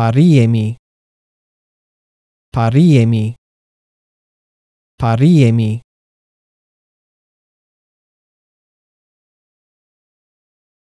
Pariemi. Pariemi. Pariemi.